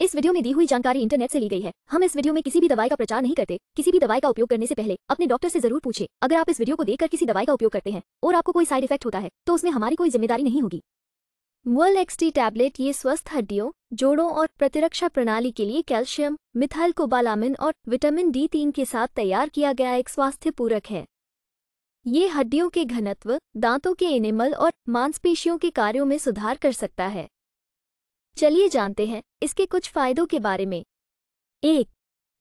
इस वीडियो में दी हुई जानकारी इंटरनेट से ली गई है हम इस वीडियो में किसी भी दवाई का प्रचार नहीं करते किसी भी दवाई का उपयोग करने से पहले अपने डॉक्टर से जरूर पूछे अगर आप इस वीडियो को देखकर किसी दवाई का उपयोग करते हैं और आपको कोई साइड इफेक्ट होता है तो उसमें हमारी कोई जिम्मेदारी नहीं होगी वर्ल एक्सटी टैबलेट ये स्वस्थ हड्डियों जोड़ों और प्रतिरक्षा प्रणाली के लिए कैल्शियम मिथाइल कोबालामिन और विटामिन डी तीन के साथ तैयार किया गया एक स्वास्थ्य पूरक है ये हड्डियों के घनत्व दांतों के एनिमल और मांसपेशियों के कार्यों में सुधार कर सकता है चलिए जानते हैं इसके कुछ फायदों के बारे में एक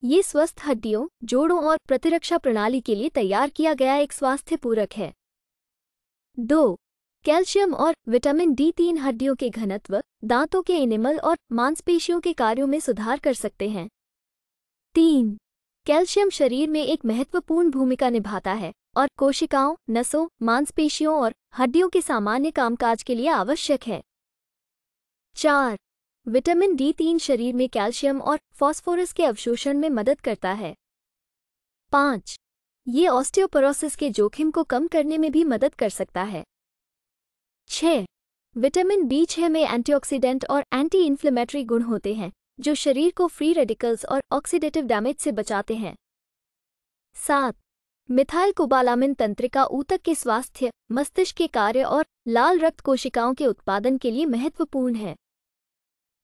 ये स्वस्थ हड्डियों जोड़ों और प्रतिरक्षा प्रणाली के लिए तैयार किया गया एक स्वास्थ्य पूरक है दो कैल्शियम और विटामिन डी तीन हड्डियों के घनत्व दांतों के एनिमल और मांसपेशियों के कार्यों में सुधार कर सकते हैं तीन कैल्शियम शरीर में एक महत्वपूर्ण भूमिका निभाता है और कोशिकाओं नसों मांसपेशियों और हड्डियों के सामान्य कामकाज के लिए आवश्यक है चार विटामिन डी तीन शरीर में कैल्शियम और फॉस्फोरस के अवशोषण में मदद करता है पाँच ये ऑस्टियोपोरोसिस के जोखिम को कम करने में भी मदद कर सकता है छ विटामिन बी छ में एंटीऑक्सीडेंट और एंटी इन्फ्लेमेटरी गुण होते हैं जो शरीर को फ्री रेडिकल्स और ऑक्सीडेटिव डैमेज से बचाते हैं सात मिथाइल कोबालामिन तंत्रिका ऊतक के स्वास्थ्य मस्तिष्क के कार्य और लाल रक्त कोशिकाओं के उत्पादन के लिए महत्वपूर्ण है